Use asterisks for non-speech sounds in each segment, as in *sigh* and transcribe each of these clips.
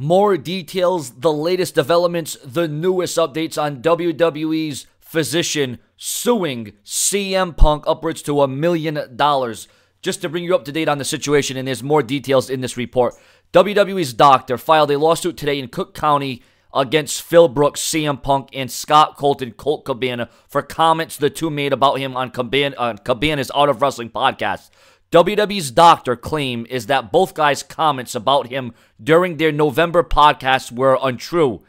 more details, the latest developments, the newest updates on WWE's physician suing CM Punk upwards to a million dollars. Just to bring you up to date on the situation, and there's more details in this report. WWE's doctor filed a lawsuit today in Cook County against Phil Brooks, CM Punk, and Scott Colton, Colt Cabana, for comments the two made about him on, on Cabana's Out of Wrestling podcast. WWE's doctor claim is that both guys' comments about him during their November podcast were untrue,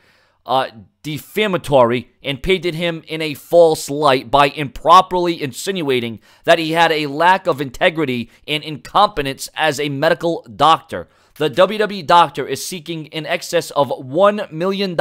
uh, defamatory, and painted him in a false light by improperly insinuating that he had a lack of integrity and incompetence as a medical doctor. The WWE doctor is seeking in excess of $1 million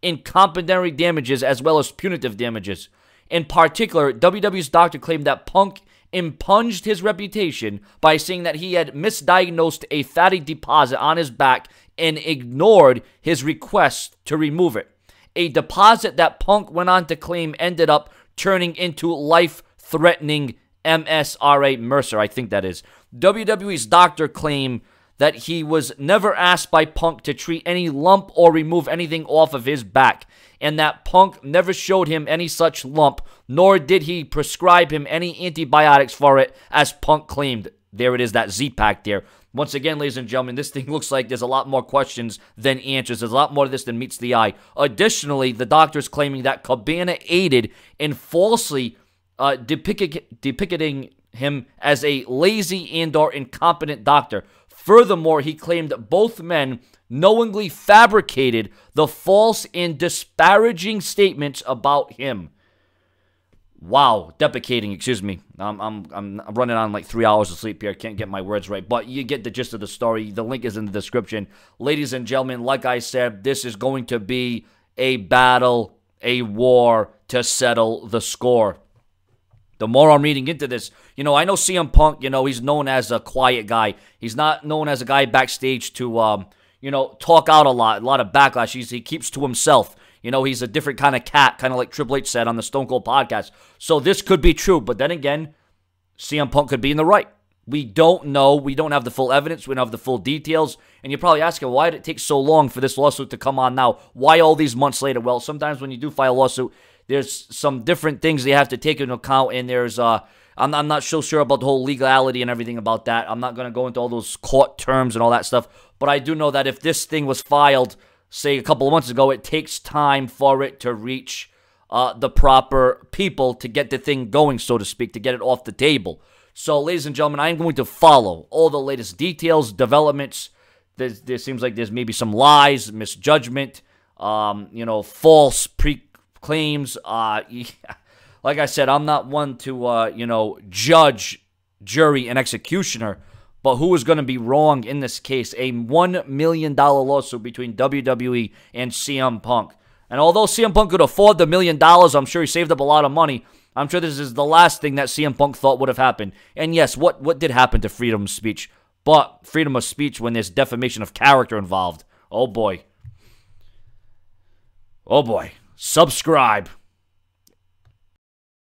in compensatory damages as well as punitive damages. In particular, WWE's doctor claimed that Punk impunged his reputation by saying that he had misdiagnosed a fatty deposit on his back and ignored his request to remove it. A deposit that Punk went on to claim ended up turning into life threatening MSRA Mercer, I think that is. WWE's doctor claimed that he was never asked by Punk to treat any lump or remove anything off of his back, and that Punk never showed him any such lump, nor did he prescribe him any antibiotics for it, as Punk claimed. There it is, that Z Pack there. Once again, ladies and gentlemen, this thing *laughs* looks like there's a lot more questions than answers. There's a lot more to this than meets the eye. Additionally, the doctor is claiming that Cabana aided in falsely uh, depicting him as a lazy and or incompetent doctor. Furthermore, he claimed both men knowingly fabricated the false and disparaging statements about him. Wow, deprecating, excuse me. I'm, I'm, I'm running on like three hours of sleep here. I can't get my words right, but you get the gist of the story. The link is in the description. Ladies and gentlemen, like I said, this is going to be a battle, a war to settle the score the more I'm reading into this, you know, I know CM Punk, you know, he's known as a quiet guy. He's not known as a guy backstage to, um, you know, talk out a lot, a lot of backlash. He's, he keeps to himself. You know, he's a different kind of cat, kind of like Triple H said on the Stone Cold podcast. So this could be true. But then again, CM Punk could be in the right. We don't know. We don't have the full evidence. We don't have the full details. And you're probably asking, why did it take so long for this lawsuit to come on now? Why all these months later? Well, sometimes when you do file a lawsuit, there's some different things they have to take into account, and there's uh, I'm, I'm not so sure about the whole legality and everything about that. I'm not going to go into all those court terms and all that stuff, but I do know that if this thing was filed, say, a couple of months ago, it takes time for it to reach uh, the proper people to get the thing going, so to speak, to get it off the table. So, ladies and gentlemen, I am going to follow all the latest details, developments. there seems like there's maybe some lies, misjudgment, um, you know, false pre claims. Uh, *laughs* Like I said, I'm not one to, uh, you know, judge, jury, and executioner, but who is going to be wrong in this case? A $1 million lawsuit between WWE and CM Punk. And although CM Punk could afford the million dollars, I'm sure he saved up a lot of money. I'm sure this is the last thing that CM Punk thought would have happened. And yes, what, what did happen to freedom of speech? But freedom of speech when there's defamation of character involved. Oh boy. Oh boy subscribe.